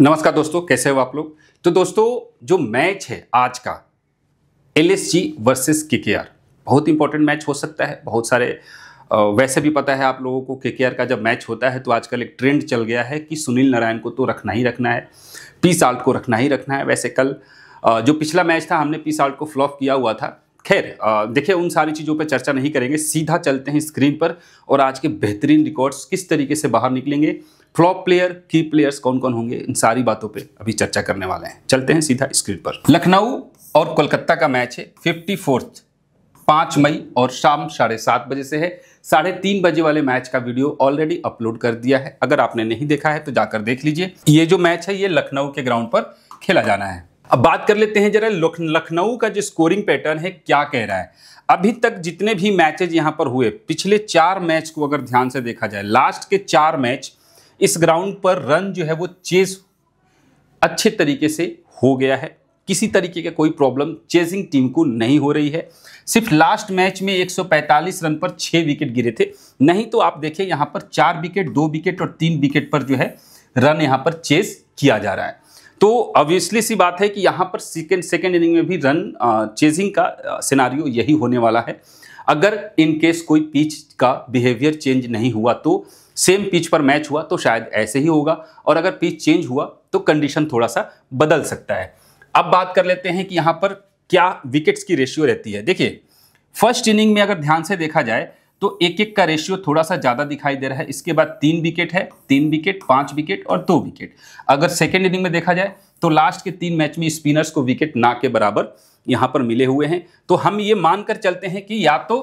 नमस्कार दोस्तों कैसे हो आप लोग तो दोस्तों जो मैच है आज का एल एस जी वर्सेस के के आर बहुत इंपॉर्टेंट मैच हो सकता है बहुत सारे वैसे भी पता है आप लोगों को के के आर का जब मैच होता है तो आजकल एक ट्रेंड चल गया है कि सुनील नारायण को तो रखना ही रखना है पी साल्ट को रखना ही रखना है वैसे कल जो पिछला मैच था हमने पी साल्ट को फ्लॉप किया हुआ था खैर देखिए उन सारी चीज़ों पर चर्चा नहीं करेंगे सीधा चलते हैं स्क्रीन पर और आज के बेहतरीन रिकॉर्ड्स किस तरीके से बाहर निकलेंगे फ्लॉप प्लेयर की प्लेयर्स कौन कौन होंगे इन सारी बातों पे अभी चर्चा करने वाले हैं चलते हैं सीधा स्क्रीन पर लखनऊ और कोलकाता का मैच है फिफ्टी फोर्थ पांच मई और शाम साढ़े सात बजे से है साढ़े तीन बजे वाले मैच का वीडियो ऑलरेडी अपलोड कर दिया है अगर आपने नहीं देखा है तो जाकर देख लीजिए ये जो मैच है ये लखनऊ के ग्राउंड पर खेला जाना है अब बात कर लेते हैं जरा लखनऊ का जो स्कोरिंग पैटर्न है क्या कह रहा है अभी तक जितने भी मैचेज यहाँ पर हुए पिछले चार मैच को अगर ध्यान से देखा जाए लास्ट के चार मैच इस ग्राउंड पर रन जो है वो चेज अच्छे तरीके से हो गया है किसी तरीके का कोई प्रॉब्लम चेजिंग टीम को नहीं हो रही है सिर्फ लास्ट मैच में 145 रन पर छः विकेट गिरे थे नहीं तो आप देखें यहाँ पर चार विकेट दो विकेट और तीन विकेट पर जो है रन यहाँ पर चेज किया जा रहा है तो ऑब्वियसली सी बात है कि यहाँ पर सेकेंड सेकेंड इनिंग में भी रन चेजिंग का सिनारियो यही होने वाला है अगर इनकेस कोई पिच का बिहेवियर चेंज नहीं हुआ तो सेम पिच पर मैच हुआ तो शायद ऐसे ही होगा और अगर पिच चेंज हुआ तो कंडीशन थोड़ा सा बदल सकता है अब बात कर लेते हैं कि यहाँ पर क्या विकेट्स की रेशियो रहती है देखिए फर्स्ट इनिंग में अगर ध्यान से देखा जाए तो एक एक का रेशियो थोड़ा सा ज़्यादा दिखाई दे रहा है इसके बाद तीन विकेट है तीन विकेट पांच विकेट और दो विकेट अगर सेकेंड इनिंग में देखा जाए तो लास्ट के तीन मैच में स्पिनर्स को विकेट ना के बराबर यहां पर मिले हुए हैं तो हम ये मानकर चलते हैं कि या तो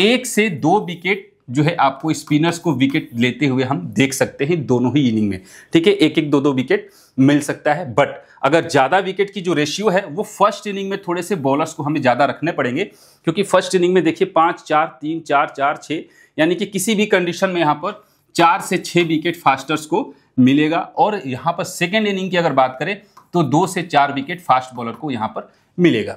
एक से दो विकेट जो है आपको स्पिनर्स को विकेट लेते हुए हम देख सकते हैं दोनों ही इनिंग में ठीक है एक एक दो दो विकेट मिल सकता है बट अगर ज़्यादा विकेट की जो रेशियो है वो फर्स्ट इनिंग में थोड़े से बॉलर्स को हमें ज़्यादा रखने पड़ेंगे क्योंकि फर्स्ट इनिंग में देखिए पाँच चार तीन चार चार छः यानी कि किसी भी कंडीशन में यहाँ पर चार से छः विकेट फास्टर्स को मिलेगा और यहाँ पर सेकेंड इनिंग की अगर बात करें तो दो से चार विकेट फास्ट बॉलर को यहाँ पर मिलेगा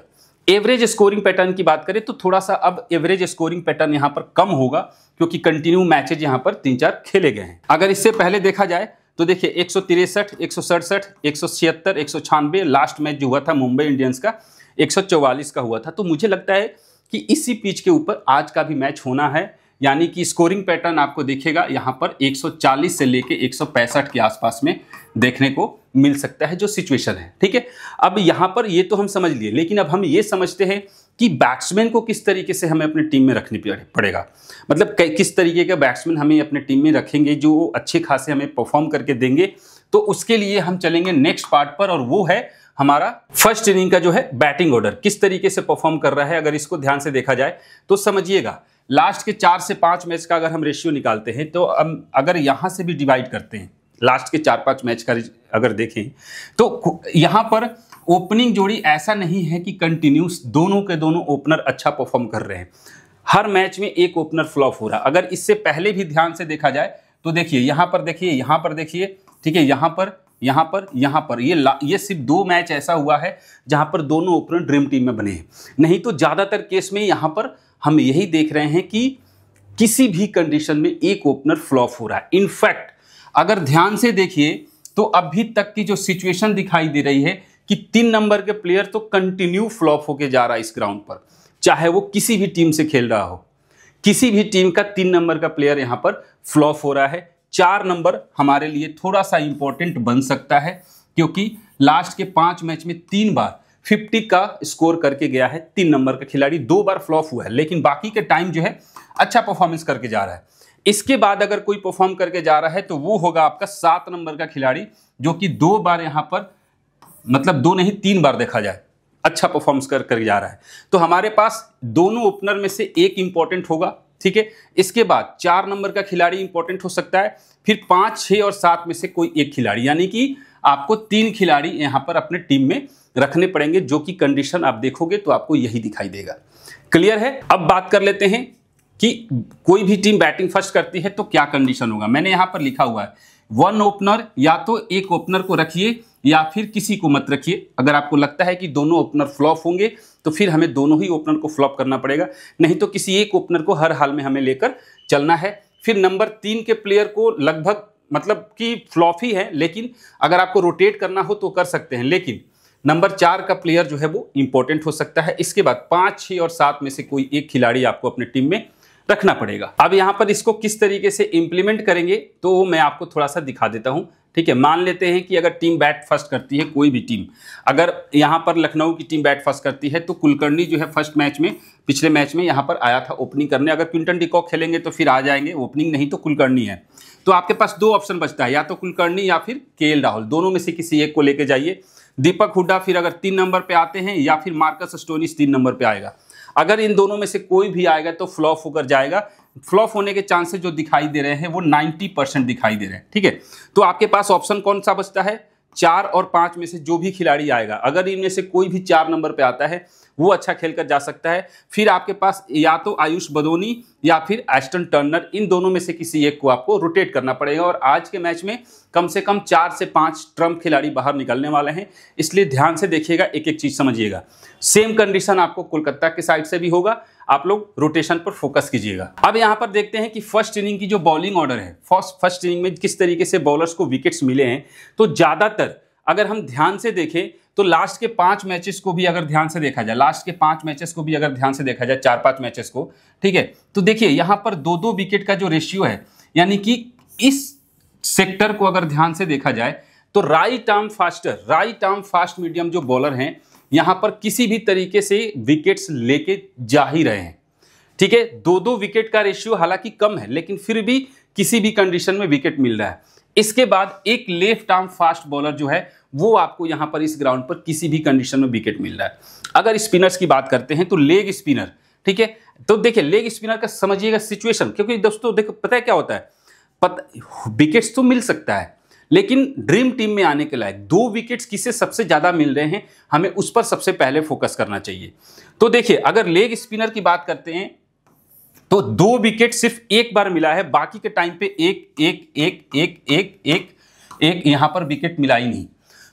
एवरेज स्कोरिंग पैटर्न की बात करें तो थोड़ा सा अब एवरेज स्कोरिंग पैटर्न यहां पर कम होगा क्योंकि कंटिन्यू मैचेज यहां पर तीन चार खेले गए हैं अगर इससे पहले देखा जाए तो देखिए एक सौ तिरसठ एक सौ सड़सठ एक सौ छिहत्तर एक सौ छियानवे लास्ट मैच जो हुआ था मुंबई इंडियंस का एक सौ चौवालीस का हुआ था तो मुझे लगता है कि इसी पिच के ऊपर आज का भी मैच होना है यानी कि स्कोरिंग पैटर्न आपको देखेगा यहाँ पर 140 से लेके 165 के आसपास में देखने को मिल सकता है जो सिचुएशन है ठीक है अब यहाँ पर ये तो हम समझ लिए लेकिन अब हम ये समझते हैं कि बैट्समैन को किस तरीके से हमें अपने टीम में रखनी पड़ेगा मतलब किस तरीके का बैट्समैन हमें अपने टीम में रखेंगे जो अच्छे खासे हमें परफॉर्म करके देंगे तो उसके लिए हम चलेंगे नेक्स्ट पार्ट पर और वो है हमारा फर्स्ट इनिंग का जो है बैटिंग ऑर्डर किस तरीके से परफॉर्म कर रहा है अगर इसको ध्यान से देखा जाए तो समझिएगा लास्ट के चार से पांच मैच का अगर हम रेशियो निकालते हैं तो हम अगर यहां से भी डिवाइड करते हैं लास्ट के चार पांच मैच का अगर देखें तो यहां पर ओपनिंग जोड़ी ऐसा नहीं है कि कंटिन्यूस दोनों के दोनों ओपनर अच्छा परफॉर्म कर रहे हैं हर मैच में एक ओपनर फ्लॉप हो रहा अगर इससे पहले भी ध्यान से देखा जाए तो देखिए यहां पर देखिए यहां पर देखिए ठीक है यहां पर यहाँ पर यहाँ पर ये ये सिर्फ दो मैच ऐसा हुआ है जहाँ पर दोनों ओपनर ड्रीम टीम में बने हैं नहीं तो ज़्यादातर केस में यहाँ पर हम यही देख रहे हैं कि किसी भी कंडीशन में एक ओपनर फ्लॉप हो रहा है इनफैक्ट अगर ध्यान से देखिए तो अभी तक की जो सिचुएशन दिखाई दे रही है कि तीन नंबर के प्लेयर तो कंटिन्यू फ्लॉप होके जा रहा है इस ग्राउंड पर चाहे वो किसी भी टीम से खेल रहा हो किसी भी टीम का तीन नंबर का प्लेयर यहां पर फ्लॉप हो रहा है चार नंबर हमारे लिए थोड़ा सा इंपॉर्टेंट बन सकता है क्योंकि लास्ट के पांच मैच में तीन बार 50 का स्कोर करके गया है तीन नंबर का खिलाड़ी दो बार फ्लॉप हुआ है लेकिन बाकी के टाइम जो है अच्छा परफॉर्मेंस करके जा रहा है इसके बाद अगर कोई परफॉर्म करके जा रहा है तो वो होगा आपका सात नंबर का खिलाड़ी जो कि दो बार यहां पर मतलब दो नहीं तीन बार देखा जाए अच्छा परफॉर्मेंस कर कर जा रहा है तो हमारे पास दोनों ओपनर में से एक इंपॉर्टेंट होगा ठीक है इसके बाद चार नंबर का खिलाड़ी इंपॉर्टेंट हो सकता है फिर पांच छह और सात में से कोई एक खिलाड़ी यानी कि आपको तीन खिलाड़ी यहां पर अपने टीम में रखने पड़ेंगे जो कि कंडीशन आप देखोगे तो आपको यही दिखाई देगा क्लियर है अब बात कर लेते हैं कि कोई भी टीम बैटिंग फर्स्ट करती है तो क्या कंडीशन होगा मैंने यहां पर लिखा हुआ है वन ओपनर या तो एक ओपनर को रखिए या फिर किसी को मत रखिए अगर आपको लगता है कि दोनों ओपनर फ्लॉप होंगे तो फिर हमें दोनों ही ओपनर को फ्लॉप करना पड़ेगा नहीं तो किसी एक ओपनर को हर हाल में हमें लेकर चलना है फिर नंबर तीन के प्लेयर को लगभग मतलब कि फ्लॉप ही है लेकिन अगर आपको रोटेट करना हो तो कर सकते हैं लेकिन नंबर चार का प्लेयर जो है वो इंपॉर्टेंट हो सकता है इसके बाद पाँच छः और सात में से कोई एक खिलाड़ी आपको अपने टीम में रखना पड़ेगा अब यहाँ पर इसको किस तरीके से इम्प्लीमेंट करेंगे तो मैं आपको थोड़ा सा दिखा देता हूँ ठीक है मान लेते हैं कि अगर टीम बैट फर्स्ट करती है कोई भी टीम अगर यहाँ पर लखनऊ की टीम बैट फर्स्ट करती है तो कुलकर्णी जो है फर्स्ट मैच में पिछले मैच में यहाँ पर आया था ओपनिंग करने अगर क्विंटन डिकॉक खेलेंगे तो फिर आ जाएंगे ओपनिंग नहीं तो कुलकर्णी है तो आपके पास दो ऑप्शन बचता है या तो कुलकर्णी या फिर के राहुल दोनों में से किसी एक को लेकर जाइए दीपक हुड्डा फिर अगर तीन नंबर पर आते हैं या फिर मार्कस स्टोनिस तीन नंबर पर आएगा अगर इन दोनों में से कोई भी आएगा तो फ्लॉप होकर जाएगा फ्लॉप होने के चांसेस जो दिखाई दे रहे हैं वो 90 परसेंट दिखाई दे रहे हैं ठीक है तो आपके पास ऑप्शन कौन सा बचता है चार और पाँच में से जो भी खिलाड़ी आएगा अगर इनमें से कोई भी चार नंबर पे आता है वो अच्छा खेल कर जा सकता है फिर आपके पास या तो आयुष बदोनी या फिर एस्टन टर्नर इन दोनों में से किसी एक को आपको रोटेट करना पड़ेगा और आज के मैच में कम से कम चार से पाँच ट्रम्प खिलाड़ी बाहर निकलने वाले हैं इसलिए ध्यान से देखिएगा एक एक चीज़ समझिएगा सेम कंडीशन आपको कोलकाता के साइड से भी होगा आप लोग रोटेशन पर फोकस कीजिएगा अब यहाँ पर देखते हैं कि फर्स्ट इनिंग की जो बॉलिंग ऑर्डर है फर्स्ट फर्स्ट इनिंग में किस तरीके से बॉलर्स को विकेट्स मिले हैं तो ज़्यादातर अगर हम ध्यान से देखें तो लास्ट के पांच मैचेस को भी अगर ध्यान से देखा जाए लास्ट के पांच मैचेस को भी अगर ध्यान से देखा जाए चार पांच मैचेस को ठीक है तो देखिए यहाँ पर दो दो विकेट का जो रेशियो है यानी कि इस सेक्टर को अगर ध्यान से देखा जाए तो right arm faster right arm fast medium जो बॉलर हैं यहां पर किसी भी तरीके से विकेट्स लेके जा ही रहे हैं ठीक है दो दो विकेट का रेशियो हालांकि कम है लेकिन फिर भी किसी भी कंडीशन में विकेट मिल रहा है इसके बाद एक लेफ्ट आर्म फास्ट बॉलर जो है वो आपको यहां पर इस ग्राउंड पर किसी भी कंडीशन में विकेट मिल रहा है अगर स्पिनर्स की बात करते हैं तो लेग स्पिनर ठीक है तो देखिए लेग स्पिनर का समझिएगा सिचुएशन क्योंकि दोस्तों देखो पता है क्या होता है विकेट्स तो मिल सकता है लेकिन ड्रीम टीम में आने के लायक दो विकेट्स किसे सबसे ज़्यादा मिल रहे हैं हमें उस पर सबसे पहले फोकस करना चाहिए तो देखिए अगर लेग स्पिनर की बात करते हैं तो दो विकेट सिर्फ एक बार मिला है बाकी के टाइम पे एक एक एक एक एक एक एक यहां पर विकेट मिला ही नहीं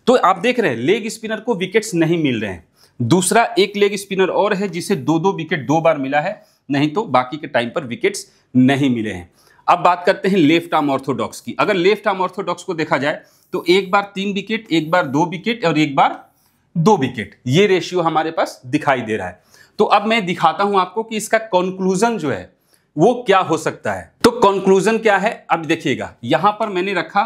तो आप देख रहे हैं लेग स्पिनर को विकेट्स नहीं मिल रहे हैं दूसरा एक लेग स्पिनर और है जिसे दो दो विकेट दो बार मिला है नहीं तो बाकी के टाइम पर विकेट्स नहीं मिले हैं अब बात करते हैं लेफ्ट आर्म ऑर्थोडॉक्स की अगर लेफ्ट आर्म ऑर्थोडॉक्स को देखा जाए तो एक बार तीन विकेट एक बार दो विकेट और एक बार दो विकेट ये रेशियो हमारे पास दिखाई दे रहा है तो अब मैं दिखाता हूं आपको कि इसका कंक्लूजन जो है वो क्या हो सकता है तो कंक्लूजन क्या है अब देखिएगा यहां पर मैंने रखा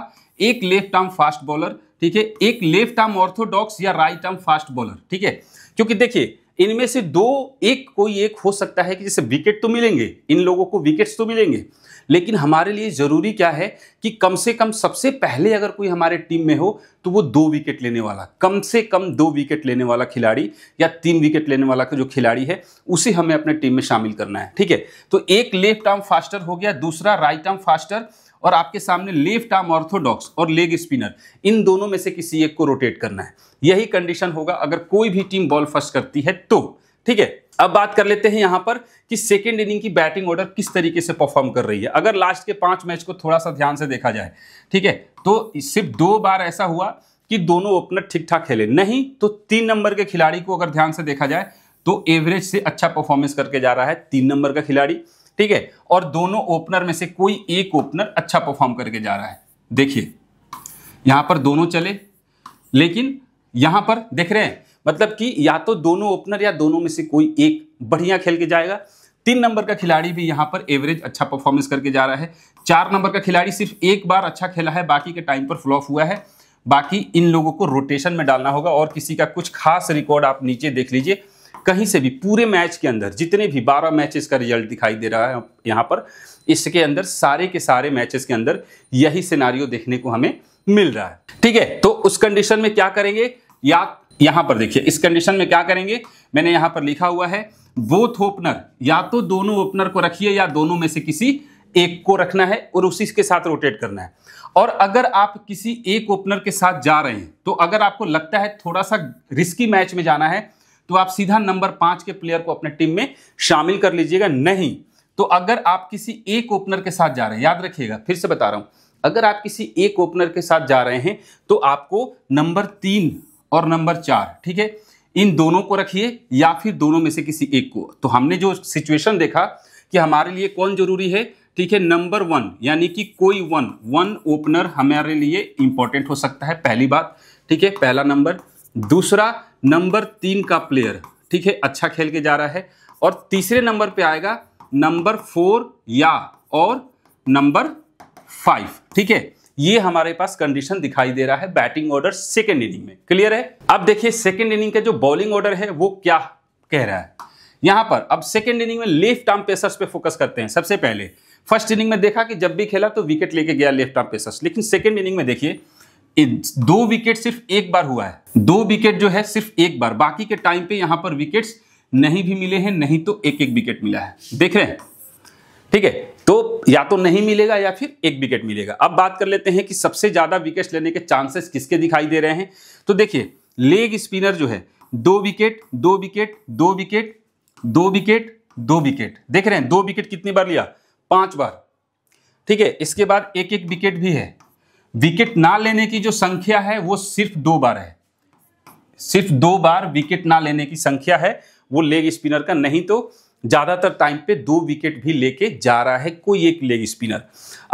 एक लेफ्ट आर्म फास्ट बॉलर ठीक है एक लेफ्ट आर्म ऑर्थोडॉक्स या राइट आर्म फास्ट बॉलर ठीक है क्योंकि देखिए इनमें से दो एक कोई एक हो सकता है कि जैसे विकेट तो मिलेंगे इन लोगों को विकेट्स तो मिलेंगे लेकिन हमारे लिए ज़रूरी क्या है कि कम से कम सबसे पहले अगर कोई हमारे टीम में हो तो वो दो विकेट लेने वाला कम से कम दो विकेट लेने वाला खिलाड़ी या तीन विकेट लेने वाला का जो खिलाड़ी है उसे हमें अपने टीम में शामिल करना है ठीक है तो एक लेफ्ट आर्म फास्टर हो गया दूसरा राइट आर्म फास्टर और आपके सामने लेफ्ट आर्म ऑर्थोडॉक्स और लेग स्पिनर इन दोनों में से किसी एक को रोटेट करना है यही कंडीशन होगा अगर कोई भी टीम बॉल फर्स्ट करती है तो ठीक है अब बात कर लेते हैं यहां पर कि सेकेंड इनिंग की बैटिंग ऑर्डर किस तरीके से परफॉर्म कर रही है अगर लास्ट के पांच मैच को थोड़ा सा ध्यान से देखा जाए ठीक है तो सिर्फ दो बार ऐसा हुआ कि दोनों ओपनर ठीक ठाक खेले नहीं तो तीन नंबर के खिलाड़ी को अगर ध्यान से देखा जाए तो एवरेज से अच्छा परफॉर्मेंस करके जा रहा है तीन नंबर का खिलाड़ी ठीक है और दोनों ओपनर में से कोई एक ओपनर अच्छा परफॉर्म करके जा रहा है देखिए यहां पर दोनों चले लेकिन यहां पर देख रहे हैं मतलब कि या तो दोनों ओपनर या दोनों में से कोई एक बढ़िया खेल के जाएगा तीन नंबर का खिलाड़ी भी यहाँ पर एवरेज अच्छा परफॉर्मेंस करके जा रहा है चार नंबर का खिलाड़ी सिर्फ एक बार अच्छा खेला है बाकी के टाइम पर फ्लॉप हुआ है बाकी इन लोगों को रोटेशन में डालना होगा और किसी का कुछ खास रिकॉर्ड आप नीचे देख लीजिए कहीं से भी पूरे मैच के अंदर जितने भी बारह मैचेस का रिजल्ट दिखाई दे रहा है यहाँ पर इसके अंदर सारे के सारे मैचेस के अंदर यही सिनारियो देखने को हमें मिल रहा है ठीक है तो उस कंडीशन में क्या करेंगे या यहां पर देखिए इस कंडीशन में क्या करेंगे मैंने यहां पर लिखा हुआ है बोथ ओपनर या तो दोनों ओपनर को रखिए या दोनों में से किसी एक को रखना है और उसी के साथ रोटेट करना है और अगर आप किसी एक ओपनर के साथ जा रहे हैं तो अगर आपको लगता है थोड़ा सा रिस्की मैच में जाना है तो आप सीधा नंबर पांच के प्लेयर को अपने टीम में शामिल कर लीजिएगा नहीं तो अगर आप किसी एक ओपनर के साथ जा रहे हैं याद रखिएगा फिर से बता रहा हूं अगर आप किसी एक ओपनर के साथ जा रहे हैं तो आपको नंबर तीन और नंबर चार ठीक है इन दोनों को रखिए या फिर दोनों में से किसी एक को तो हमने जो सिचुएशन देखा कि हमारे लिए कौन जरूरी है ठीक है नंबर वन यानी कि कोई वन वन ओपनर हमारे लिए इंपॉर्टेंट हो सकता है पहली बात ठीक है पहला नंबर दूसरा नंबर तीन का प्लेयर ठीक है अच्छा खेल के जा रहा है और तीसरे नंबर पे आएगा नंबर फोर या और नंबर फाइव ठीक है ये हमारे पास कंडीशन दिखाई दे रहा है बैटिंग ऑर्डर सेकेंड इनिंग में क्लियर है अब देखिए सेकेंड इनिंग का जो बॉलिंग ऑर्डर है वो क्या कह रहा है यहां पर अब सेकेंड इनिंग में लेफ्ट आर्म पेसर्स पे फोकस करते हैं सबसे पहले फर्स्ट इनिंग में देखा कि जब भी खेला तो विकेट लेके गया लेफ्ट आर्म पेसर्स लेकिन सेकेंड इनिंग में देखिए दो विकेट सिर्फ एक बार हुआ है दो विकेट जो है सिर्फ एक बार बाकी के टाइम पे यहां पर विकेट्स नहीं भी मिले हैं नहीं तो एक एक विकेट मिला है देख रहे हैं ठीक है तो या तो नहीं मिलेगा या फिर एक विकेट मिलेगा अब बात कर लेते हैं कि सबसे ज़्यादा विकेट लेने के चांसेस किसके दिखाई दे रहे हैं तो देखिए लेग स्पिनर जो है दो विकेट दो विकेट दो विकेट दो विकेट दो विकेट देख रहे हैं दो विकेट कितनी बार लिया पांच बार ठीक है इसके बाद एक एक विकेट भी है विकेट ना लेने की जो संख्या है वो सिर्फ दो बार है सिर्फ दो बार विकेट ना लेने की संख्या है वो लेग स्पिनर का नहीं तो ज़्यादातर टाइम पे दो विकेट भी लेके जा रहा है कोई एक लेग स्पिनर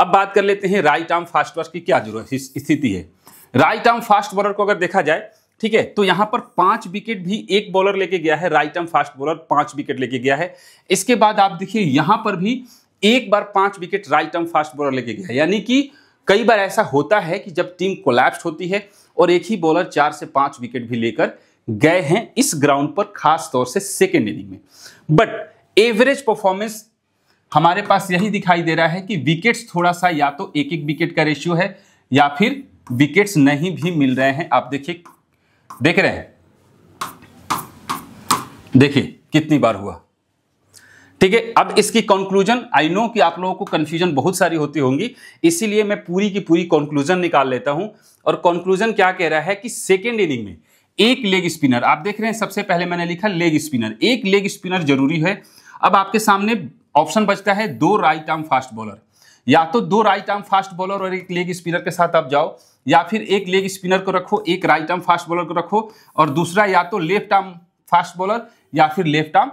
अब बात कर लेते हैं राइट आर्म फास्ट बॉलर की क्या जरूरत स्थिति है राइट आर्म फास्ट बॉलर को अगर देखा जाए ठीक है तो यहां पर पांच विकेट भी एक बॉलर लेके गया है राइट आर्म फास्ट बॉलर पांच विकेट लेके गया है इसके बाद आप देखिए यहां पर भी एक बार पांच wicket right arm fast bowler लेके गया यानी कि कई बार ऐसा होता है कि जब टीम कोलैप्स होती है और एक ही बॉलर चार से पांच विकेट भी लेकर गए हैं इस ग्राउंड पर खास तौर से सेकेंड इनिंग में बट एवरेज परफॉर्मेंस हमारे पास यही दिखाई दे रहा है कि विकेट्स थोड़ा सा या तो एक एक विकेट का रेशियो है या फिर विकेट्स नहीं भी मिल रहे हैं आप देखिए देख रहे हैं देखिए कितनी बार हुआ ठीक है अब इसकी कंक्लूजन आई नो कि आप लोगों को कंफ्यूजन बहुत सारी होती होंगी इसीलिए मैं पूरी की पूरी कंक्लूजन निकाल लेता हूं और कंक्लूजन क्या कह रहा है कि सेकेंड इनिंग में एक लेग स्पिनर आप देख रहे हैं सबसे पहले मैंने लिखा लेग स्पिनर एक लेग स्पिनर जरूरी है अब आपके सामने ऑप्शन बचता है दो राइट आर्म फास्ट बॉलर या तो दो राइट आर्म फास्ट बॉलर और एक लेग स्पिनर के साथ आप जाओ या फिर एक लेग स्पिनर को रखो एक राइट आर्म फास्ट बॉलर को रखो और दूसरा या तो लेफ्ट आर्म फास्ट बॉलर या फिर लेफ्ट आर्म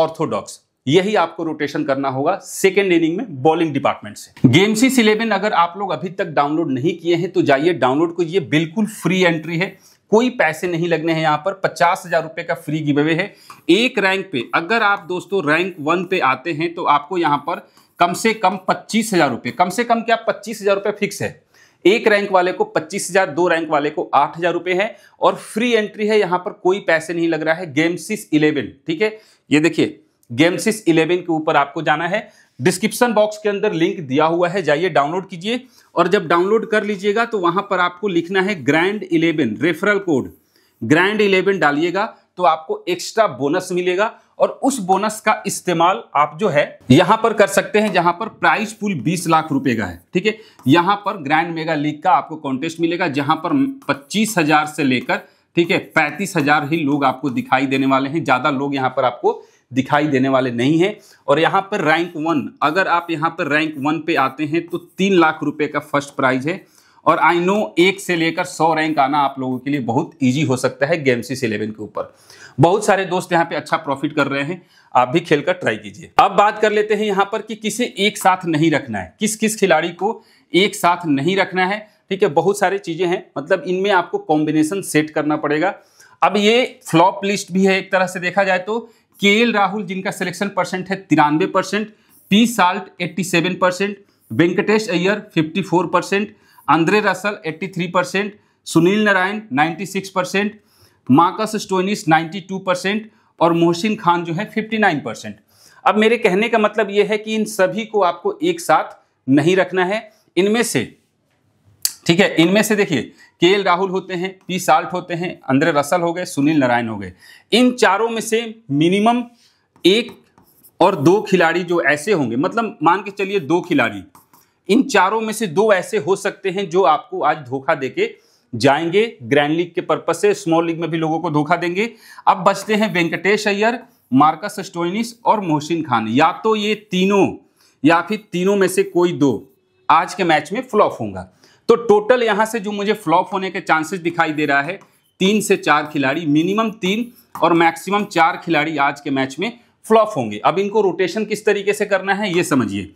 ऑर्थोडॉक्स यही आपको रोटेशन करना होगा सेकेंड इनिंग में बॉलिंग डिपार्टमेंट से गेम सी सिलेवन अगर आप लोग अभी तक डाउनलोड नहीं किए हैं तो जाइए डाउनलोड कीजिए बिल्कुल फ्री एंट्री है कोई पैसे नहीं लगने हैं यहाँ पर पचास हजार रुपये का फ्री गिव अवे है एक रैंक पे अगर आप दोस्तों रैंक वन पे आते हैं तो आपको यहाँ पर कम से कम पच्चीस हजार रुपये कम से कम क्या पच्चीस हजार रुपये फिक्स है एक रैंक वाले को पच्चीस हजार दो रैंक वाले को आठ हजार रुपये है और फ्री एंट्री है यहाँ पर कोई पैसे नहीं लग रहा है गेमसिस इलेवन ठीक है ये देखिए गेमसिस इलेवन के ऊपर आपको जाना है डिस्क्रिप्शन बॉक्स के अंदर लिंक दिया हुआ है जाइए डाउनलोड कीजिए और जब डाउनलोड कर लीजिएगा तो वहाँ पर आपको लिखना है Grand Eleven referral code Grand Eleven डालिएगा तो आपको एक्स्ट्रा बोनस मिलेगा और उस बोनस का इस्तेमाल आप जो है यहां पर कर सकते हैं जहां पर प्राइस पुल 20 लाख रुपए का है ठीक है यहां पर ग्रैंड मेगा लीग का आपको कॉन्टेस्ट मिलेगा जहां पर पच्चीस हजार से लेकर ठीक है पैंतीस हजार ही लोग आपको दिखाई देने वाले हैं ज्यादा लोग यहां पर आपको दिखाई देने वाले नहीं हैं और यहाँ पर रैंक वन अगर आप यहाँ पर रैंक वन पे आते हैं तो तीन लाख रुपए का फर्स्ट प्राइज है और आई नो एक से लेकर सौ रैंक आना आप लोगों के लिए बहुत ईजी हो सकता है गेम सी इलेवन के ऊपर बहुत सारे दोस्त यहाँ पे अच्छा प्रॉफिट कर रहे हैं आप भी खेलकर ट्राई कीजिए अब बात कर लेते हैं यहाँ पर कि किसे एक साथ नहीं रखना है किस किस खिलाड़ी को एक साथ नहीं रखना है ठीक है बहुत सारी चीज़ें हैं मतलब इनमें आपको कॉम्बिनेशन सेट करना पड़ेगा अब ये फ्लॉप लिस्ट भी है एक तरह से देखा जाए तो के एल राहुल जिनका सिलेक्शन परसेंट है तिरानवे percent P Salt eighty seven percent Venkatesh Iyer fifty four percent Andre Russell eighty three percent Sunil Narine ninety six percent Marcus Stoinis ninety two percent और मोहसिन खान जो है फिफ्टी नाइन परसेंट अब मेरे कहने का मतलब यह है कि इन सभी को आपको एक साथ नहीं रखना है इनमें से ठीक है इनमें से देखिए के राहुल होते हैं पी साल्ट होते हैं अंद्रे रसल हो गए सुनील नारायण हो गए इन चारों में से मिनिमम एक और दो खिलाड़ी जो ऐसे होंगे मतलब मान के चलिए दो खिलाड़ी इन चारों में से दो ऐसे हो सकते हैं जो आपको आज धोखा देके जाएंगे ग्रैंड लीग के पर्पज से स्मॉल लीग में भी लोगों को धोखा देंगे अब बचते हैं वेंकटेश अय्यर मार्कस स्टोइनिस और मोहसिन खान या तो ये तीनों या फिर तीनों में से कोई दो आज के मैच में फ्लॉप होगा तो टोटल यहाँ से जो मुझे फ्लॉप होने के चांसेस दिखाई दे रहा है तीन से चार खिलाड़ी मिनिमम तीन और मैक्सिमम चार खिलाड़ी आज के मैच में फ्लॉप होंगे अब इनको रोटेशन किस तरीके से करना है ये समझिए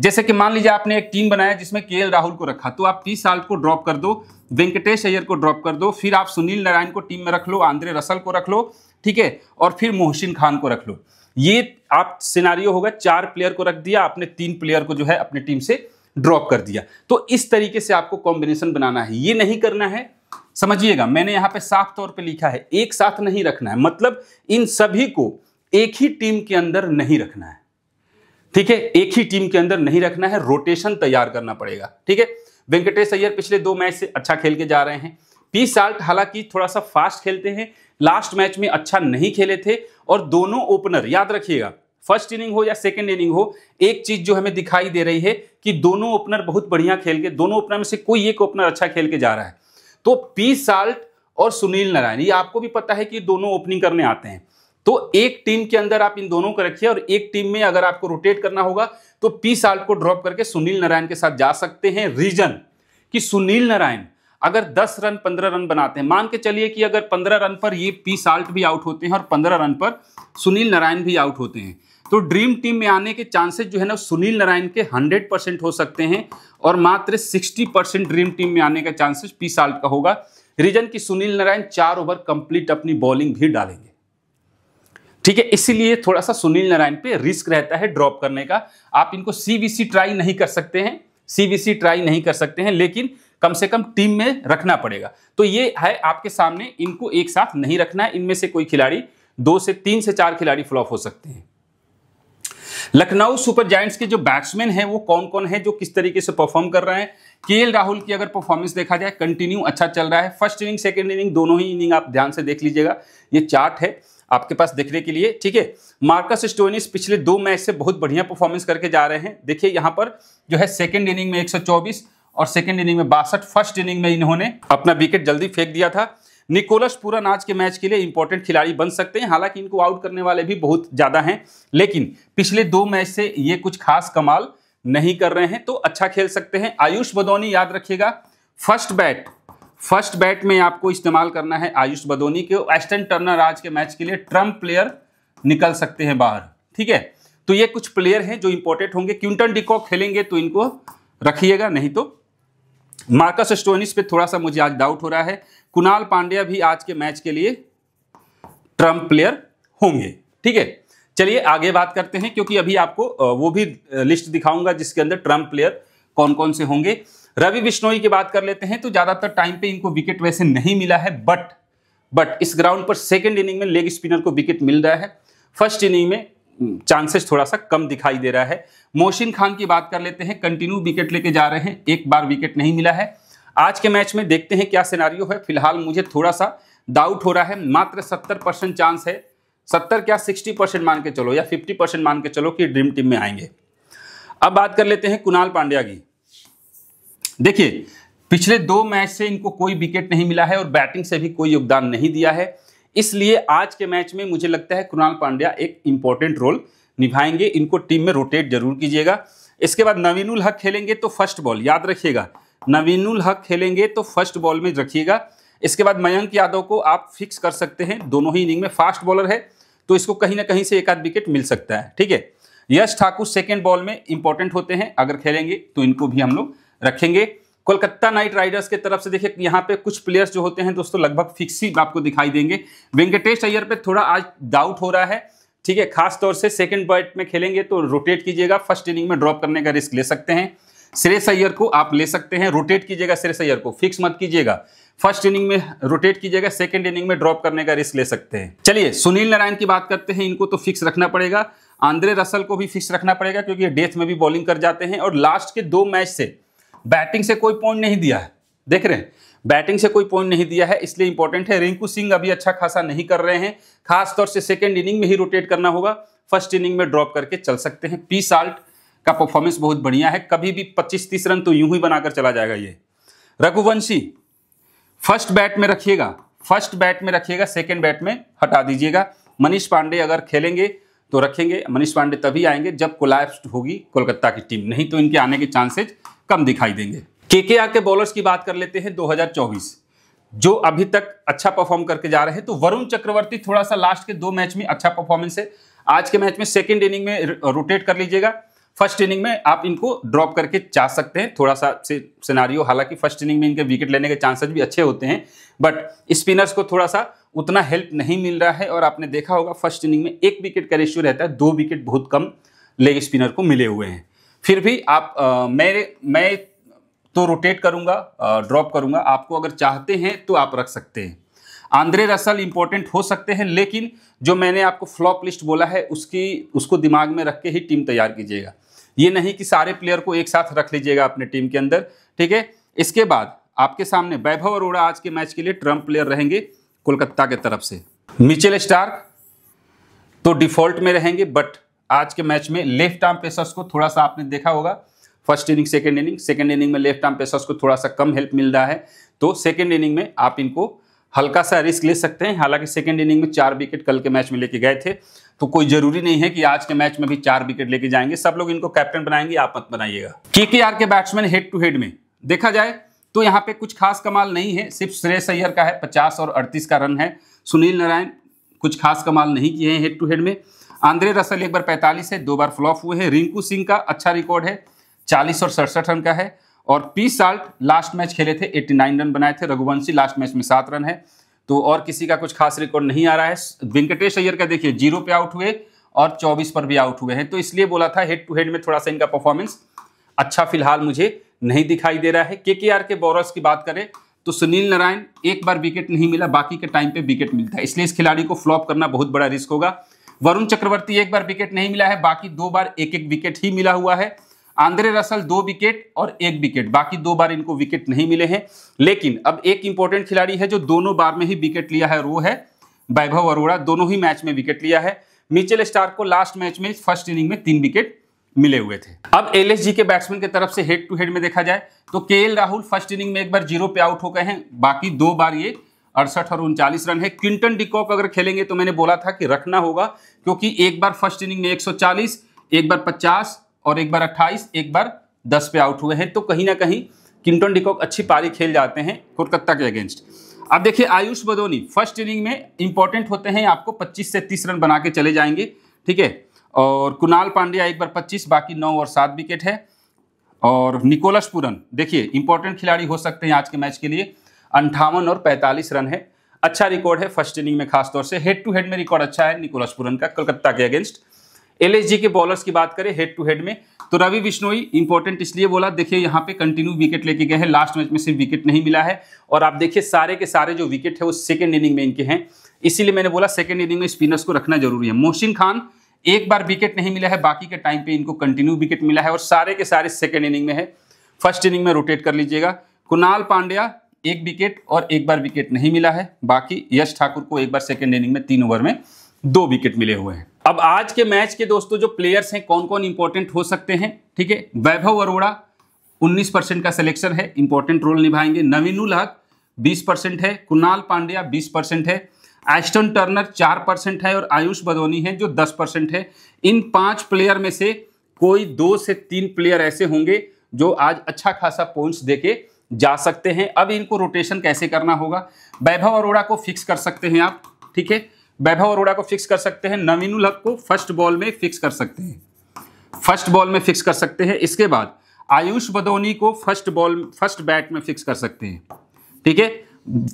जैसे कि मान लीजिए आपने एक टीम बनाया जिसमें के राहुल को रखा तो आप टी साल्ट को ड्रॉप कर दो वेंकटेश अय्यर को ड्रॉप कर दो फिर आप सुनील नारायण को टीम में रख लो आंद्रे रसल को रख लो ठीक है और फिर मोहसिन खान को रख लो ये आप सिनारियो होगा चार प्लेयर को रख दिया आपने तीन प्लेयर को जो है अपने टीम से ड्रॉप कर दिया तो इस तरीके से आपको कॉम्बिनेशन बनाना है ये नहीं करना है समझिएगा मैंने यहाँ पे साफ तौर पे लिखा है एक साथ नहीं रखना है मतलब इन सभी को एक ही टीम के अंदर नहीं रखना है ठीक है एक ही टीम के अंदर नहीं रखना है रोटेशन तैयार करना पड़ेगा ठीक है वेंकटेश अय्यर पिछले दो मैच से अच्छा खेल के जा रहे हैं पी साल्ट हालांकि थोड़ा सा फास्ट खेलते हैं लास्ट मैच में अच्छा नहीं खेले थे और दोनों ओपनर याद रखिएगा फर्स्ट इनिंग हो या सेकेंड इनिंग हो एक चीज जो हमें दिखाई दे रही है कि दोनों ओपनर बहुत बढ़िया खेल के दोनों ओपनर में से कोई एक ओपनर अच्छा खेल के जा रहा है तो पी साल्ट और सुनील नारायण ये आपको भी पता है कि दोनों ओपनिंग करने आते हैं तो एक टीम के अंदर आप इन दोनों को रखिए और एक टीम में अगर आपको रोटेट करना होगा तो पी साल्ट को ड्रॉप करके सुनील नारायण के साथ जा सकते हैं रीजन कि सुनील नारायण अगर 10 रन 15 रन बनाते हैं मान के चलिए कि अगर 15 रन पर ये पी साल्ट भी आउट होते हैं और 15 रन पर सुनील नारायण भी आउट होते हैं तो ड्रीम टीम में आने के चांसेस जो है ना सुनील नारायण के 100 परसेंट हो सकते हैं और मात्र 60 परसेंट ड्रीम टीम में आने का चांसेस पी साल का होगा रीजन कि सुनील नारायण चार ओवर कंप्लीट अपनी बॉलिंग भी डालेंगे ठीक है इसीलिए थोड़ा सा सुनील नारायण पे रिस्क रहता है ड्रॉप करने का आप इनको सीबीसी ट्राई नहीं कर सकते हैं सीबीसी ट्राई नहीं कर सकते हैं लेकिन कम से कम टीम में रखना पड़ेगा तो ये है आपके सामने इनको एक साथ नहीं रखना है इनमें से कोई खिलाड़ी दो से तीन से चार खिलाड़ी फ्लॉप हो सकते हैं लखनऊ सुपर जायंट्स के जो बैट्समैन हैं वो कौन कौन है जो किस तरीके से परफॉर्म कर रहे हैं के राहुल की अगर परफॉर्मेंस देखा जाए कंटिन्यू अच्छा चल रहा है फर्स्ट इनिंग सेकेंड इनिंग दोनों ही इनिंग आप ध्यान से देख लीजिएगा ये चार्ट है आपके पास देखने के लिए ठीक है मार्कस स्टोनिस पिछले दो मैच से बहुत बढ़िया परफॉर्मेंस करके जा रहे हैं देखिए यहाँ पर जो है सेकेंड इनिंग में 124 और सेकेंड इनिंग में बासठ फर्स्ट इनिंग में इन्होंने अपना विकेट जल्दी फेंक दिया था निकोलस पूरन आज के मैच के लिए इंपॉर्टेंट खिलाड़ी बन सकते हैं हालांकि इनको आउट करने वाले भी बहुत ज़्यादा हैं लेकिन पिछले दो मैच से ये कुछ खास कमाल नहीं कर रहे हैं तो अच्छा खेल सकते हैं आयुष बदौनी याद रखिएगा फर्स्ट बैट फर्स्ट बैट में आपको इस्तेमाल करना है आयुष बदोनी के एस्टन टर्नर आज के मैच के लिए ट्रम्प प्लेयर निकल सकते हैं बाहर ठीक है तो ये कुछ प्लेयर हैं जो इंपॉर्टेंट होंगे क्यूंटन डिकॉक खेलेंगे तो इनको रखिएगा नहीं तो मार्कस स्टोनिस पे थोड़ा सा मुझे आज डाउट हो रहा है कुणाल पांड्या भी आज के मैच के लिए ट्रंप प्लेयर होंगे ठीक है चलिए आगे बात करते हैं क्योंकि अभी आपको वो भी लिस्ट दिखाऊंगा जिसके अंदर ट्रंप प्लेयर कौन कौन से होंगे रवि बिश्नोई की बात कर लेते हैं तो ज्यादातर टाइम पे इनको विकेट वैसे नहीं मिला है बट बट इस ग्राउंड पर सेकेंड इनिंग में लेग स्पिनर को विकेट मिल रहा है फर्स्ट इनिंग में चांसेस थोड़ा सा कम दिखाई दे रहा है मोहसिन खान की बात कर लेते हैं कंटिन्यू विकेट लेके जा रहे हैं एक बार विकेट नहीं मिला है आज के मैच में देखते हैं क्या सिनारियो है फिलहाल मुझे थोड़ा सा डाउट हो रहा है मात्र सत्तर परसेंट चांस है सत्तर क्या सिक्सटी परसेंट मान के चलो या फिफ्टी परसेंट मान के चलो कि ड्रीम टीम में आएंगे अब बात कर लेते हैं कुणाल पांड्या की देखिए पिछले दो मैच से इनको कोई विकेट नहीं मिला है और बैटिंग से भी कोई योगदान नहीं दिया है इसलिए आज के मैच में मुझे लगता है कुणाल पांड्या एक इंपॉर्टेंट रोल निभाएंगे इनको टीम में रोटेट जरूर कीजिएगा इसके बाद नवीनुल हक खेलेंगे तो फर्स्ट बॉल याद रखिएगा नवीनुल हक खेलेंगे तो फर्स्ट बॉल में रखिएगा इसके बाद मयंक यादव को आप फिक्स कर सकते हैं दोनों ही इनिंग में फास्ट बॉलर है तो इसको कहीं ना कहीं से एक आध विकेट मिल सकता है ठीक है यश ठाकुर सेकेंड बॉल में इंपॉर्टेंट होते हैं अगर खेलेंगे तो इनको भी हम लोग रखेंगे कोलकाता नाइट राइडर्स के तरफ से देखिए यहाँ पे कुछ प्लेयर्स जो होते हैं दोस्तों लगभग फिक्स ही आपको दिखाई देंगे वेंकटेश अय्यर पे थोड़ा आज डाउट हो रहा है ठीक है खास तौर से सेकंड बैट में खेलेंगे तो रोटेट कीजिएगा फर्स्ट इनिंग में ड्रॉप करने का रिस्क ले सकते हैं श्रेयस अय्यर को आप ले सकते हैं रोटेट कीजिएगा श्रेयस अय्यर को फिक्स मत कीजिएगा फर्स्ट इनिंग में रोटेट कीजिएगा सेकंड इनिंग में ड्रॉप करने का रिस्क ले सकते हैं चलिए सुनील नारायण की बात करते हैं इनको तो फिक्स रखना पड़ेगा आंद्रे रसल को भी फिक्स रखना पड़ेगा क्योंकि डेथ में भी बॉलिंग कर जाते हैं और लास्ट के दो मैच से बैटिंग से कोई पॉइंट नहीं दिया है देख रहे हैं बैटिंग से कोई पॉइंट नहीं दिया है इसलिए इंपॉर्टेंट है रिंकू सिंह अभी अच्छा खासा नहीं कर रहे हैं खासतौर से सेकेंड इनिंग में ही रोटेट करना होगा फर्स्ट इनिंग में ड्रॉप करके चल सकते हैं पी साल्ट का परफॉर्मेंस बहुत बढ़िया है कभी भी 25-30 रन तो यूं ही बनाकर चला जाएगा ये रघुवंशी फर्स्ट बैट में रखिएगा फर्स्ट बैट में रखिएगा सेकेंड बैट में हटा दीजिएगा मनीष पांडे अगर खेलेंगे तो रखेंगे मनीष पांडे तभी आएंगे जब कोलैप्स्ड होगी कोलकाता की टीम नहीं तो इनके आने के चांसेज कम दिखाई देंगे के के बॉलर्स की बात कर लेते हैं 2024 जो अभी तक अच्छा परफॉर्म करके जा रहे हैं तो वरुण चक्रवर्ती थोड़ा सा लास्ट के दो मैच में अच्छा परफॉर्मेंस है आज के मैच में सेकेंड इनिंग में रोटेट कर लीजिएगा फर्स्ट इनिंग में आप इनको ड्रॉप करके चाह सकते हैं थोड़ा सा से सिनारियो हालांकि फर्स्ट इनिंग में इनके विकेट लेने के चांसेस भी अच्छे होते हैं बट स्पिनर्स को थोड़ा सा उतना हेल्प नहीं मिल रहा है और आपने देखा होगा फर्स्ट इनिंग में एक विकेट का रेशियो रहता है दो विकेट बहुत कम लेग स्पिनर को मिले हुए हैं फिर भी आप आ, मेरे मैं तो रोटेट करूंगा ड्रॉप करूंगा आपको अगर चाहते हैं तो आप रख सकते हैं आंद्रे रसल इंपॉर्टेंट हो सकते हैं लेकिन जो मैंने आपको फ्लॉप लिस्ट बोला है उसकी उसको दिमाग में रख के ही टीम तैयार कीजिएगा ये नहीं कि सारे प्लेयर को एक साथ रख लीजिएगा अपने टीम के अंदर ठीक है इसके बाद आपके सामने वैभव अरोड़ा आज के मैच के लिए ट्रम्प प्लेयर रहेंगे कोलकाता के तरफ से मिचेल स्टार्क तो डिफॉल्ट में रहेंगे बट आज के मैच में लेफ्ट आर्म पेसर्स को थोड़ा सा आपने देखा होगा first inning second inning second inning में लेफ्ट आर्म पेसर्स को थोड़ा सा कम हेल्प मिल रहा है तो सेकेंड इनिंग में आप इनको हल्का सा रिस्क ले सकते हैं हालांकि सेकेंड इनिंग में चार विकेट कल के मैच में लेके गए थे तो कोई जरूरी नहीं है कि आज के मैच में भी चार विकेट लेके जाएंगे सब लोग इनको कैप्टन बनाएंगे आप मत बनाइएगा के के के बैट्समैन हेड टू हेड में देखा जाए तो यहाँ पे कुछ खास कमाल नहीं है सिर्फ श्रेय सैयर का है पचास और अड़तीस का रन है सुनील नारायण कुछ खास कमाल नहीं किए हैं हेड टू हेड में आंद्रे रसल एक बार पैंतालीस है दो बार फ्लॉप हुए हैं रिंकू सिंह का अच्छा रिकॉर्ड है चालीस और सड़सठ रन का है और पी साल्ट लास्ट मैच खेले थे एट्टी रन बनाए थे रघुवंशी लास्ट मैच में सात रन है तो और किसी का कुछ खास रिकॉर्ड नहीं आ रहा है वेंकटेश अय्यर का देखिए जीरो पे आउट हुए और चौबीस पर भी आउट हुए हैं तो इसलिए बोला था हेड टू हेड में थोड़ा सा इनका परफॉर्मेंस अच्छा फिलहाल मुझे नहीं दिखाई दे रहा है के के आर के बॉलर्स की बात करें तो सुनील नारायण एक बार विकेट नहीं मिला बाकी के टाइम पे विकेट मिलता है इसलिए इस खिलाड़ी को फ्लॉप करना बहुत बड़ा रिस्क होगा वरुण चक्रवर्ती एक बार विकेट नहीं मिला है बाकी दो बार एक एक विकेट ही मिला हुआ है आंद्रे रसल दो विकेट और एक विकेट बाकी दो बार इनको विकेट नहीं मिले हैं लेकिन अब एक इंपॉर्टेंट खिलाड़ी है जो दोनों बार में ही विकेट लिया है वो है वैभव अरोड़ा दोनों ही मैच में विकेट लिया है मिचेल स्टार को लास्ट मैच में फर्स्ट इनिंग में तीन विकेट मिले हुए थे अब एल के बैट्समैन की तरफ से हेड टू हेड में देखा जाए तो के राहुल फर्स्ट इनिंग में एक बार जीरो पे आउट हो गए हैं बाकी दो बार ये अड़सठ और उनचालीस रन है क्विंटन डिकॉक अगर खेलेंगे तो मैंने बोला था कि रखना होगा क्योंकि एक बार फर्स्ट इनिंग में 140 एक बार 50 और एक बार 28 एक बार 10 पे आउट हुए हैं तो कहीं ना कहीं किंटन डिकॉक अच्छी पारी खेल जाते हैं कोलकाता के अगेंस्ट अब देखिए आयुष बदोनी फर्स्ट इनिंग में इंपॉर्टेंट होते हैं आपको 25 से 30 रन बना के चले जाएंगे ठीक है और कुणाल पांड्या एक बार 25 बाकी 9 और 7 विकेट है और निकोलस पुरन देखिए इंपॉर्टेंट खिलाड़ी हो सकते हैं आज के मैच के लिए अंठावन और 45 रन है अच्छा रिकॉर्ड है फर्स्ट इनिंग में खासतौर से हेड टू हेड में रिकॉर्ड अच्छा है निकोलस पुरन का कलकत्ता के अगेंस्ट एलएसजी के बॉलर्स की बात करें हेड टू हेड में तो रवि बिश्नोई इंपॉर्टेंट इसलिए बोला देखिए यहाँ पे कंटिन्यू विकेट लेके गए हैं लास्ट मैच में सिर्फ विकेट नहीं मिला है और आप देखिए सारे के सारे जो विकेट है वो सेकेंड इनिंग में इनके हैं इसीलिए मैंने बोला सेकेंड इनिंग में स्पिनर्स को रखना जरूरी है मोहसिन खान एक बार विकेट नहीं मिला है बाकी के टाइम पे इनको कंटिन्यू विकेट मिला है और सारे के सारे सेकेंड इनिंग में है फर्स्ट इनिंग में रोटेट कर लीजिएगा कुणाल पांड्या एक विकेट और एक बार विकेट नहीं मिला है बाकी यश ठाकुर को एक बार सेकेंड इनिंग में तीन ओवर में दो विकेट मिले हुए हैं अब आज के मैच के दोस्तों जो प्लेयर्स हैं कौन कौन इंपॉर्टेंट हो सकते हैं ठीक है वैभव अरोड़ा 19 परसेंट का सिलेक्शन है इंपॉर्टेंट रोल निभाएंगे नवीनुल हक 20 परसेंट है कुणाल पांड्या 20 परसेंट है एस्टन टर्नर 4 परसेंट है और आयुष बदोनी है जो 10 परसेंट है इन पांच प्लेयर में से कोई दो से तीन प्लेयर ऐसे होंगे जो आज अच्छा खासा पॉइंट्स देके जा सकते हैं अब इनको रोटेशन कैसे करना होगा वैभव अरोड़ा को फिक्स कर सकते हैं आप ठीक है वैभव अरोड़ा को फिक्स कर सकते हैं नवीनुल हक को फर्स्ट बॉल में फिक्स कर सकते हैं फर्स्ट बॉल में फिक्स कर सकते हैं इसके बाद आयुष बदोनी को फर्स्ट बॉल फर्स्ट बैट में फिक्स कर सकते हैं ठीक है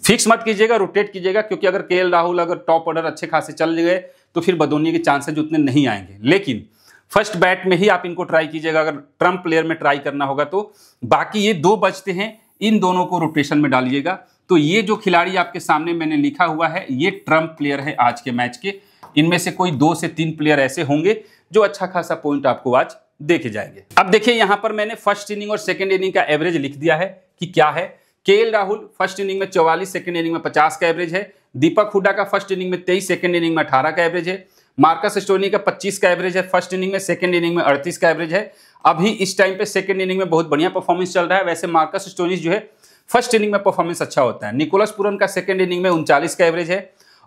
फिक्स मत कीजिएगा रोटेट कीजिएगा क्योंकि अगर के राहुल अगर टॉप ऑर्डर अच्छे खासे चल गए तो फिर बदोनी के चांसेज उतने नहीं आएंगे लेकिन फर्स्ट बैट में ही आप इनको ट्राई कीजिएगा अगर ट्रम्प प्लेयर में ट्राई करना होगा तो बाकी ये दो बचते हैं इन दोनों को रोटेशन में डालिएगा तो ये जो खिलाड़ी आपके सामने मैंने लिखा हुआ है ये ट्रम्प प्लेयर है आज के मैच के इनमें से कोई दो से तीन प्लेयर ऐसे होंगे जो अच्छा खासा पॉइंट आपको आज देखे जाएंगे अब देखिए यहां पर मैंने फर्स्ट इनिंग और सेकेंड इनिंग का एवरेज लिख दिया है कि क्या है के राहुल फर्स्ट इनिंग में चौवालीस सेकेंड इनिंग में पचास का एवरेज है दीपक हुडा का फर्स्ट इनिंग में तेईस सेकेंड इनिंग में अठारह का एवरेज है मार्कस स्टोनी का 25 का एवरेज है फर्स्ट इनिंग में सेकंड इनिंग में 38 का एवरेज है अभी इस टाइम पे सेकंड इनिंग में बहुत बढ़िया परफॉर्मेंस चल रहा है वैसे मार्कस स्टोनी जो है फर्स्ट इनिंग में परफॉर्मेंस अच्छा होता है निकोलस पुरन का सेकंड इनिंग में उनचालीस का एवरेज है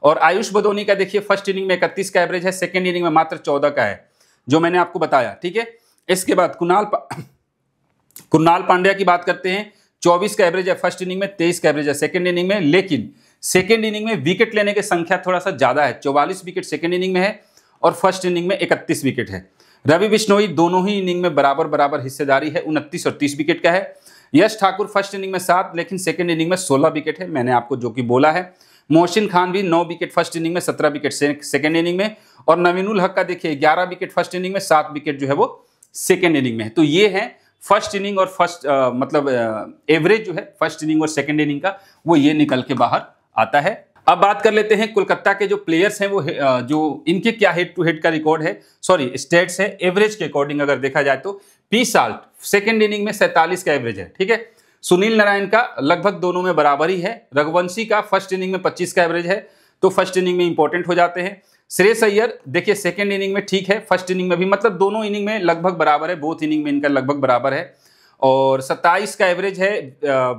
और आयुष बदोनी का देखिए फर्स्ट इनिंग में इकतीस का एवरेज है सेकंड इनिंग में मात्र चौदह का है जो मैंने आपको बताया ठीक है इसके बाद कुणाल पा... कुणाल पांड्या की बात करते हैं चौबीस का एवरेज है फर्स्ट इनिंग में तेईस का एवरेज है सेकेंड इनिंग में लेकिन सेकेंड इनिंग में विकेट लेने की संख्या थोड़ा सा ज़्यादा है चौवालीस विकेट सेकेंड इनिंग में है और फर्स्ट इनिंग में इकतीस विकेट है रवि बिश्नोई दोनों ही इनिंग में बराबर बराबर हिस्सेदारी है उनतीस और तीस विकेट का है यश ठाकुर फर्स्ट इनिंग में सात लेकिन सेकेंड इनिंग में सोलह विकेट है मैंने आपको जो कि बोला है मोहसिन खान भी नौ विकेट फर्स्ट इनिंग में सत्रह विकेट सेकेंड इनिंग में और नवीनुल हक का देखिए ग्यारह विकेट फर्स्ट इनिंग में सात विकेट जो है वो सेकेंड इनिंग में है तो ये है फर्स्ट इनिंग और फर्स्ट मतलब एवरेज जो है फर्स्ट इनिंग और सेकेंड इनिंग का वो ये निकल के बाहर आता है अब बात कर लेते हैं कोलकाता के जो प्लेयर्स हैं वो जो इनके क्या हेड टू हेड का रिकॉर्ड है सॉरी स्टेट्स है एवरेज के अकॉर्डिंग अगर देखा जाए तो पी साल्ट सेकेंड इनिंग में सैंतालीस का एवरेज है ठीक है सुनील नारायण का लगभग दोनों में बराबरी है रघुवंशी का फर्स्ट इनिंग में पच्चीस का एवरेज है तो फर्स्ट इनिंग में इंपॉर्टेंट हो जाते हैं श्रेयस अय्यर देखिए सेकेंड इनिंग में ठीक है फर्स्ट इनिंग में भी मतलब दोनों इनिंग में लगभग बराबर है बोथ इनिंग में इनका लगभग बराबर है और 27 का एवरेज है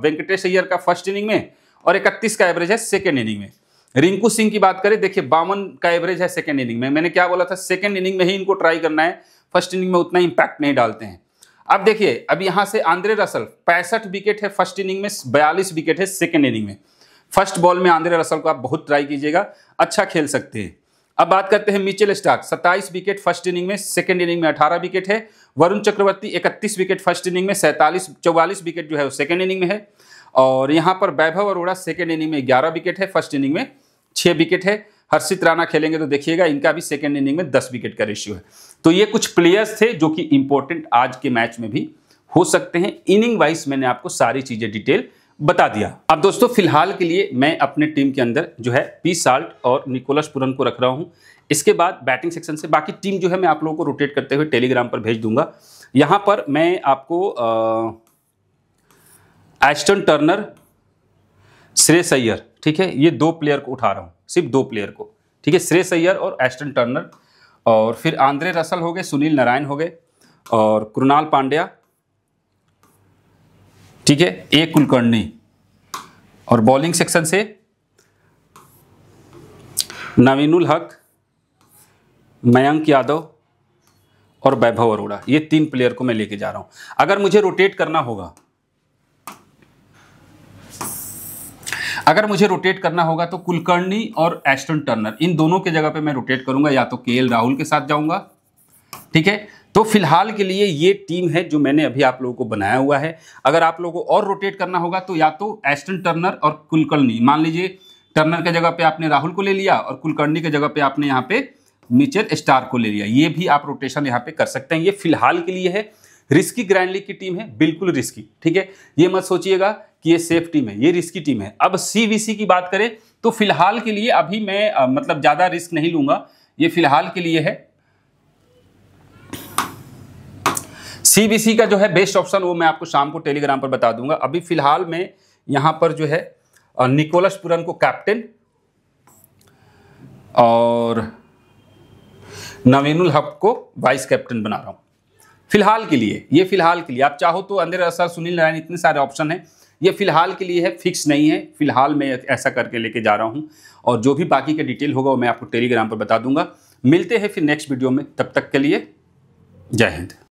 वेंकटेश अय्यर का फर्स्ट इनिंग में और इकतीस का एवरेज है सेकेंड इनिंग में रिंकू सिंह की बात करें देखिए बावन का एवरेज है सेकेंड इनिंग में मैंने क्या बोला था सेकेंड इनिंग में ही इनको ट्राई करना है फर्स्ट इनिंग में उतना इंपैक्ट नहीं डालते हैं अब देखिए अब यहाँ से आंद्रे रसल पैंसठ विकेट है फर्स्ट इनिंग में बयालीस विकेट है सेकेंड इनिंग में फर्स्ट बॉल में आंद्रे रसल को आप बहुत ट्राई कीजिएगा अच्छा खेल सकते हैं अब बात करते हैं Mitchell Starc 27 wicket first inning में सेकंड इनिंग में 18 विकेट है Varun Chakravarthy 31 wicket first inning में सैंतालीस चौवालीस विकेट जो है वो सेकंड इनिंग में है और यहाँ पर वैभव अरोड़ा सेकंड इनिंग में 11 विकेट है फर्स्ट इनिंग में 6 विकेट है हर्षित राणा खेलेंगे तो देखिएगा इनका भी सेकेंड इनिंग में दस विकेट का रेशियो है तो ये कुछ प्लेयर्स थे जो कि इंपॉर्टेंट आज के मैच में भी हो सकते हैं इनिंग वाइज मैंने आपको सारी चीज़ें डिटेल बता दिया अब दोस्तों फिलहाल के लिए मैं अपने टीम के अंदर जो है पी साल्ट और निकोलस पुरन को रख रहा हूं इसके बाद बैटिंग सेक्शन से बाकी टीम जो है मैं आप लोगों को रोटेट करते हुए टेलीग्राम पर भेज दूंगा यहां पर मैं आपको एस्टन टर्नर श्रेय सैयर ठीक है ये दो प्लेयर को उठा रहा हूं सिर्फ दो प्लेयर को ठीक है श्रेय सैयर और एस्टन टर्नर और फिर आंद्रे रसल हो गए सुनील नारायण हो गए और कृणाल पांड्या ठीक है ए कुलकर्णी और बॉलिंग सेक्शन से नवीनुल हक मयंक यादव और वैभव अरोड़ा ये तीन प्लेयर को मैं लेके जा रहा हूँ अगर मुझे रोटेट करना होगा अगर मुझे रोटेट करना होगा तो कुलकर्णी और एस्टन टर्नर इन दोनों के जगह पे मैं रोटेट करूंगा या तो के राहुल के साथ जाऊंगा ठीक है तो फिलहाल के लिए ये टीम है जो मैंने अभी आप लोगों को बनाया हुआ है अगर आप लोगों को और रोटेट करना होगा तो या तो एस्टन टर्नर और कुलकर्णी मान लीजिए टर्नर के जगह पे आपने राहुल को ले लिया और कुलकर्णी के जगह पे आपने यहाँ पे मिचेल स्टार को ले लिया ये भी आप रोटेशन यहाँ पे कर सकते हैं ये फिलहाल के लिए है रिस्की ग्रैंडली की टीम है बिल्कुल रिस्की ठीक है ये मत सोचिएगा कि ये सेफ टीम है ये रिस्की टीम है अब सी की बात करें तो फिलहाल के लिए अभी मैं मतलब ज़्यादा रिस्क नहीं लूंगा ये फिलहाल के लिए है सीबीसी का जो है बेस्ट ऑप्शन वो मैं आपको शाम को टेलीग्राम पर बता दूंगा अभी फिलहाल में यहां पर जो है निकोलस पुरन को कैप्टन और नवीनुल हक को वाइस कैप्टन बना रहा हूं फिलहाल के लिए ये फिलहाल के लिए आप चाहो तो अंधेर असर सुनील नारायण इतने सारे ऑप्शन हैं ये फ़िलहाल के लिए है फिक्स नहीं है फ़िलहाल मैं ऐसा करके लेके जा रहा हूँ और जो भी बाकी का डिटेल होगा वो मैं आपको टेलीग्राम पर बता दूंगा मिलते हैं फिर नेक्स्ट वीडियो में तब तक के लिए जय हिंद